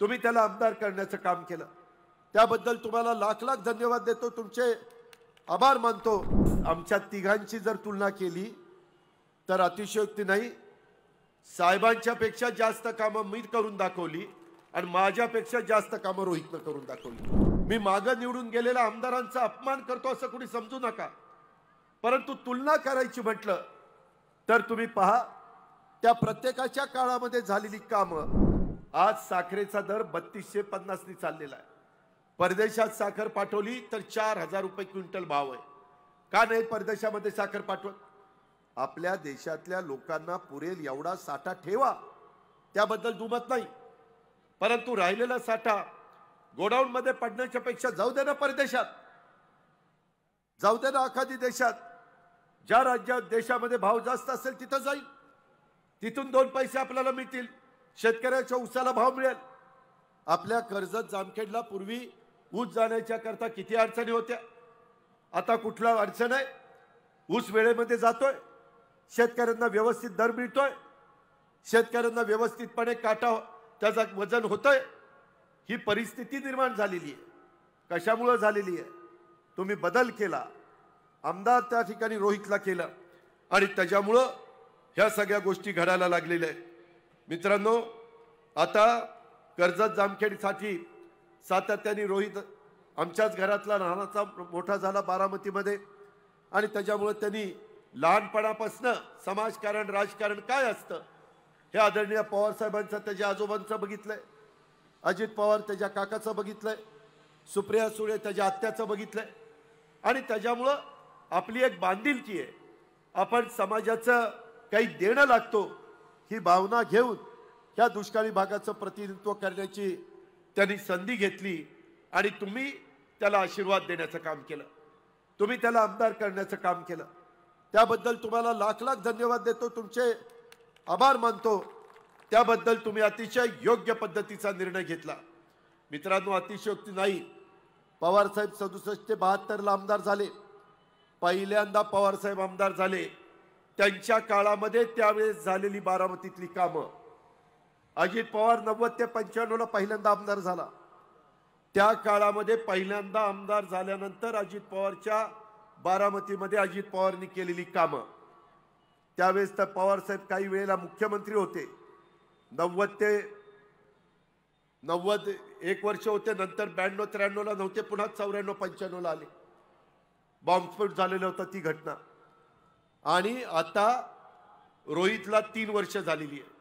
तुम्ही त्याला आमदार करण्याचं काम केलं त्याबद्दल तुम्हाला लाख लाख धन्यवाद देतो तुमचे आभार मानतो आमच्या तिघांची जर तुलना केली तर अतिशयोक्ती नाही साहेबांच्या पेक्षा जास्त कामं मी करून दाखवली आणि माझ्यापेक्षा जास्त कामं रोहितनं करून दाखवली मी मागं निवडून गेलेल्या आमदारांचा अपमान करतो असं कुणी समजू नका परंतु तुलना करायची म्हटलं तर तुम्ही पहा त्या प्रत्येकाच्या काळामध्ये झालेली कामं आज साखरेचा दर बत्तीसशे पन्नासनी चाललेला आहे परदेशात साखर पाठवली तर चार हजार रुपये क्विंटल भाव आहे का नाही परदेशामध्ये साखर पाठवत आपल्या देशातल्या लोकांना पुरेल एवढा साठा ठेवा त्याबद्दल दुमत नाही परंतु राहिलेला साठा गोडाऊनमध्ये पडण्याच्या पेक्षा जाऊ दे ना परदेशात जाऊ दे ना एखादी देशात ज्या राज्यात देशामध्ये भाव जास्त असेल तिथं जाईल तिथून दोन पैसे आपल्याला मिळतील शेतकऱ्याच्या उसाला भाव मिळेल आपल्या कर्जत जामखेडला पूर्वी ऊस जाण्याच्या करता किती अडचणी होत्या आता कुठला अडचण आहे ऊस वेळेमध्ये जातोय शेतकऱ्यांना व्यवस्थित दर मिळतोय शेतकऱ्यांना व्यवस्थितपणे काटा त्याचा वजन होतोय ही परिस्थिती निर्माण झालेली आहे कशामुळं झालेली आहे तुम्ही बदल केला आमदार त्या ठिकाणी रोहितला केलं आणि त्याच्यामुळं ह्या सगळ्या गोष्टी घडायला लागलेल्या आहेत मित्रांनो आता कर्जत जामखेडसाठी सातत्याने रोहित आमच्याच घरातला लहानाचा मोठा झाला बारामतीमध्ये आणि त्याच्यामुळं त्यांनी लहानपणापासनं समाजकारण राजकारण काय असतं हे आदरणीय पवारसाहेबांचं त्याच्या आजोबांचं बघितलंय अजित पवार त्याच्या काकाचं बघितलंय सुप्रिया सुळे त्याच्या आत्याचं बघितलंय आणि त्याच्यामुळं आपली एक बांधिलकी आहे आपण समाजाचं काही देणं लागतो ही भावना घेऊन ह्या दुष्काळी भागाचं प्रतिनिधित्व करण्याची त्यांनी संधी घेतली आणि तुम्ही त्याला आशीर्वाद देण्याचं काम केलं तुम्ही त्याला आमदार करण्याचं काम केलं त्याबद्दल तुम्हाला लाख लाख धन्यवाद देतो तुमचे आभार मानतो त्याबद्दल तुम्ही अतिशय योग्य पद्धतीचा निर्णय घेतला मित्रांनो अतिशयोक्ती नाही पवारसाहेब सदुसष्ट ते बहात्तरला आमदार झाले पहिल्यांदा पवारसाहेब आमदार झाले त्यांच्या काळामध्ये त्यावेळेस झालेली बारामतीतली कामं अजित पवार नव्वद ते पंच्याण्णवला पहिल्यांदा आमदार झाला त्या काळामध्ये पहिल्यांदा आमदार झाल्यानंतर अजित पवारच्या बारामतीमध्ये अजित पवारनी केलेली कामं त्यावेळेस तर पवारसाहेब काही वेळेला मुख्यमंत्री होते नव्वद ते नव्वद एक वर्ष होते नंतर ब्याण्णव त्र्याण्णवला नव्हते पुन्हा चौऱ्याण्णव पंच्याण्णवला आले बॉम्बस्फोट झालेलं होतं ती घटना आणि आता रोहितला तीन वर्ष झालेली आहे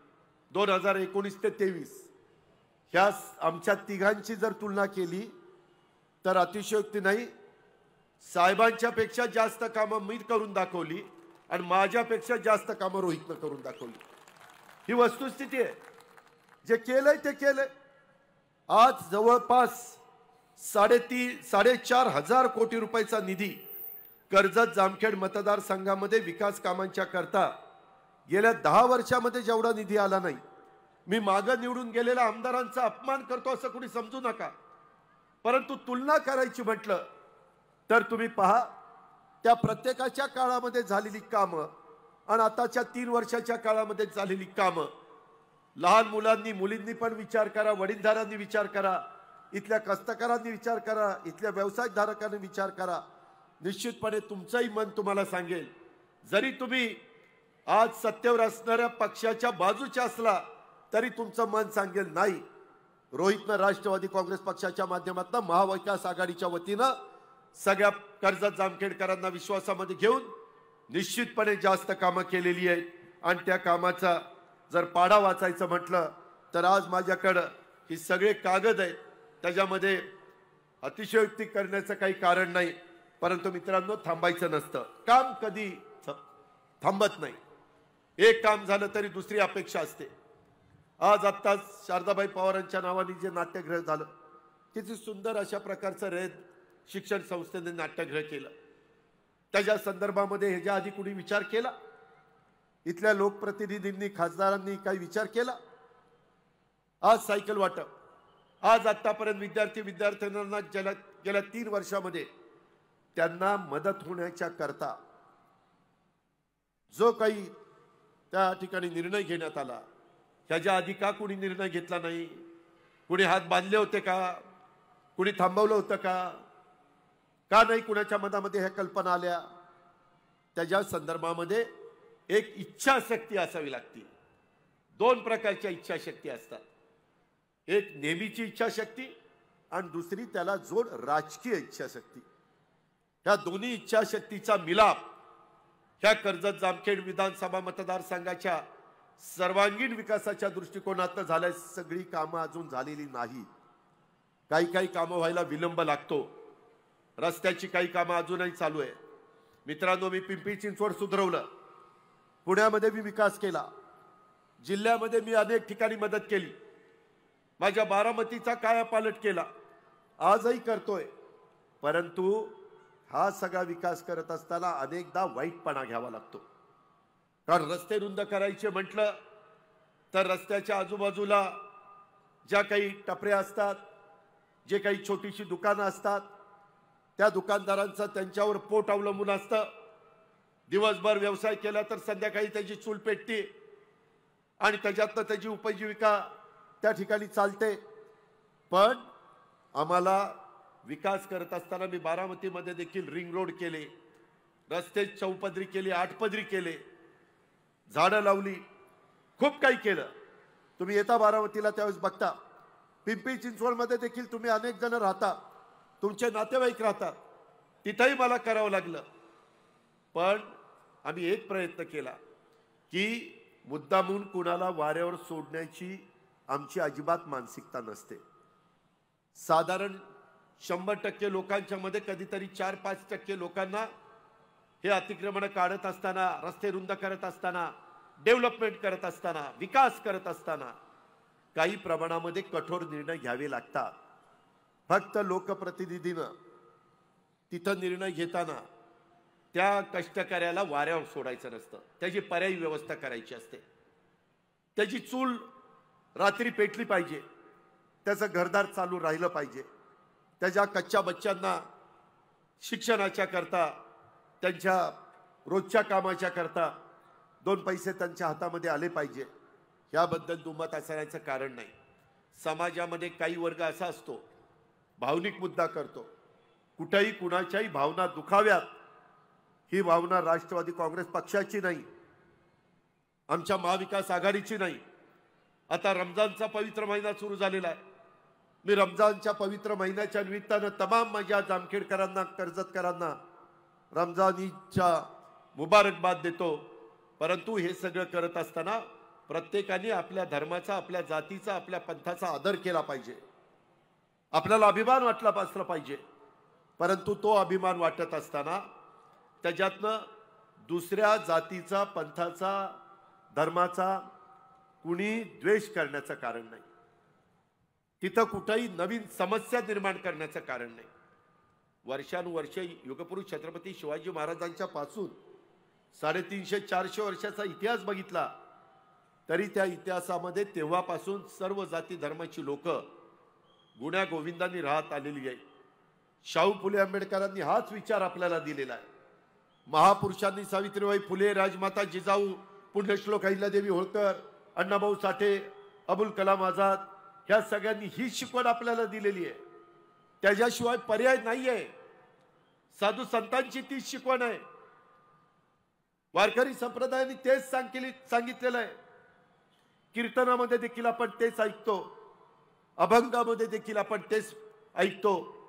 दोन हजार एकोणीस ते तेवीस ह्या आमच्या तिघांची जर तुलना केली तर अतिशयोक्ती नाही साहेबांच्यापेक्षा जास्त कामं मी करून दाखवली आणि माझ्यापेक्षा जास्त कामं रोहितनं करून दाखवली ही वस्तुस्थिती आहे जे केलंय ते केलंय आज जवळपास साडेतीन साडेचार हजार कोटी रुपयाचा निधी कर्जत जामखेड मतदारसंघामध्ये विकास कामांच्या करता गेल्या दहा वर्षामध्ये जेवढा निधी आला नाही मी मागं निवडून गेलेल्या आमदारांचा अपमान करतो असं कुणी समजू नका परंतु तुलना करायची म्हटलं तर तुम्ही पहा त्या प्रत्येकाच्या काळामध्ये झालेली कामं आणि आताच्या तीन वर्षाच्या काळामध्ये झालेली कामं लहान मुलांनी मुलींनी पण विचार करा वडीलधारांनी विचार करा इथल्या कष्टकरांनी विचार करा इथल्या व्यवसायधारकांनी विचार करा निश्चितपणे तुमचंही मन तुम्हाला सांगेल जरी तुम्ही आज सत्तेवर असणाऱ्या पक्षाच्या बाजूच्या असला तरी तुमचं मन सांगेल नाही रोहितनं राष्ट्रवादी काँग्रेस पक्षाच्या माध्यमातून महाविकास आघाडीच्या वतीनं सगळ्या कर्जत जामखेडकरांना विश्वासामध्ये घेऊन निश्चितपणे जास्त कामं केलेली आहेत आणि त्या कामाचा जर पाडा वाचायचं म्हटलं तर आज माझ्याकडं ही सगळे कागद आहेत त्याच्यामध्ये अतिशयोक्ती करण्याचं काही कारण नाही परंतु मित्रांनो थांबायचं नसतं काम कधी थांबत नाही एक काम झालं तरी दुसरी अपेक्षा असते आज आत्ताच शारदाबाई पवारांच्या नावाने जे नाट्यगृह झालं किती सुंदर अशा प्रकारचं रेद शिक्षण संस्थेने नाट्यगृह केलं त्याच्या संदर्भामध्ये ह्याच्या आधी कुणी विचार केला इथल्या लोकप्रतिनिधींनी खासदारांनी काही विचार केला आज सायकल वाटप आज आत्तापर्यंत विद्यार्थी विद्यार्थ्यांना गेल्या तीन वर्षामध्ये त्यांना मदत होण्याच्या करता जो काही त्या ठिकाणी निर्णय घेण्यात आला ह्याच्या आधी का कोणी निर्णय घेतला नाही कुणी हात बांधले होते का कुणी थांबवलं होतं का का नाही कुणाच्या मनामध्ये ह्या कल्पना आल्या त्याच्या संदर्भामध्ये एक इच्छाशक्ती असावी लागते दोन प्रकारच्या इच्छाशक्ती असतात एक नेहमीची इच्छाशक्ती आणि दुसरी त्याला जोड राजकीय इच्छाशक्ती ह्या दोन्ही इच्छाशक्तीचा मिलाप ह्या कर्जत जामखेड विधानसभा मतदारसंघाच्या सर्वांगीण विकासाच्या दृष्टिकोनातनं झाल्या सगळी कामं अजून झालेली नाही काही काही कामं व्हायला विलंब लागतो रस्त्याची काही कामं अजूनही चालू आहे मित्रांनो मी पिंपरी चिंचवड सुधरवलं पुण्यामध्ये मी विकास केला जिल्ह्यामध्ये मी अनेक ठिकाणी मदत केली माझ्या बारामतीचा कायापालट केला आजही करतोय परंतु हा सगळा विकास करत असताना अनेकदा वाईटपणा घ्यावा लागतो कारण रस्ते रुंद करायचे म्हटलं तर रस्त्याच्या आजूबाजूला ज्या काही टपऱ्या असतात जे काही छोटीशी दुकानं असतात त्या दुकानदारांचं त्यांच्यावर पोट अवलंबून असतं दिवसभर व्यवसाय केला तर संध्याकाळी त्यांची चूल पेटते आणि त्याच्यातनं त्याची उपजीविका त्या ठिकाणी चालते पण आम्हाला विकास करत असताना मी बारामतीमध्ये देखील रिंग रोड केले रस्ते चौपदरी केली आठपदरी केले झाडं लावली खूप काही केलं तुम्ही येता बारामतीला त्यावेळेस बघता पिंपरी चिंचवडमध्ये देखील तुम्ही अनेक जण राहता तुमचे नातेवाईक राहतात तिथंही मला करावं लागलं पण आम्ही एक प्रयत्न केला की मुद्दामून कुणाला वाऱ्यावर सोडण्याची आमची अजिबात मानसिकता नसते साधारण शंभर टक्के लोकांच्या मध्ये कधीतरी चार पाच टक्के लोकांना हे अतिक्रमण काढत असताना रस्ते रुंद करत असताना डेव्हलपमेंट करत असताना विकास करत असताना काही प्रमाणामध्ये कठोर निर्णय घ्यावे लागतात फक्त लोकप्रतिनिधीनं तिथं निर्णय घेताना त्या कष्टकऱ्याला वाऱ्यावर सोडायचं नसतं त्याची पर्यायी व्यवस्था करायची असते त्याची चूल रात्री पेटली पाहिजे त्याचं घरदार चालू राहिलं पाहिजे त्याच्या कच्च्या बच्चांना शिक्षणाच्या करता त्यांच्या रोजच्या कामाच्या करता दोन पैसे त्यांच्या हातामध्ये आले पाहिजे ह्याबद्दल दुमत असण्याचं कारण नाही समाजामध्ये काही वर्ग असा असतो भावनिक मुद्दा करतो कुठेही कुणाच्याही भावना दुखाव्यात ही भावना राष्ट्रवादी काँग्रेस पक्षाची नाही आमच्या महाविकास आघाडीची नाही आता रमजानचा पवित्र महिना सुरू झालेला आहे मी रमजानच्या पवित्र महिन्याच्या निमित्तानं तमाम माझ्या जामखेडकरांना कर्जतकरांना रमजान ईदच्या मुबारकबाद देतो परंतु हे सगळं करत असताना प्रत्येकाने आपल्या धर्माचा आपल्या जातीचा आपल्या पंथाचा आदर केला पाहिजे आपल्याला अभिमान वाटला असला पाहिजे परंतु तो अभिमान वाटत असताना त्याच्यातनं दुसऱ्या जातीचा पंथाचा धर्माचा कुणी द्वेष करण्याचं कारण नाही तिथं कुठंही नवीन समस्या निर्माण करण्याचं कारण नाही वर्षानुवर्ष युगपुरुष छत्रपती शिवाजी महाराजांच्या पासून साडेतीनशे चारशे वर्षाचा इतिहास बघितला तरी त्या इतिहासामध्ये तेव्हापासून सर्व जाती धर्माची लोक गुण्या गोविंदांनी राहत आलेली आहे शाहू फुले आंबेडकरांनी हाच विचार आपल्याला दिलेला आहे महापुरुषांनी सावित्रीबाई फुले राजमाता जिजाऊ पुण्यश्लोक अहिल्यादेवी होळकर अण्णाभाऊ साठे अबुल कलाम आझाद ह्या सगळ्यांनी ही शिकवण आपल्याला दिलेली आहे त्याच्याशिवाय पर्याय नाही आहे साधू संतांची तीच शिकवण आहे वारकरी संप्रदायाने तेच सांगितले सांगितलेलं आहे कीर्तनामध्ये देखील आपण तेच ऐकतो अभंगामध्ये देखील आपण तेच ऐकतो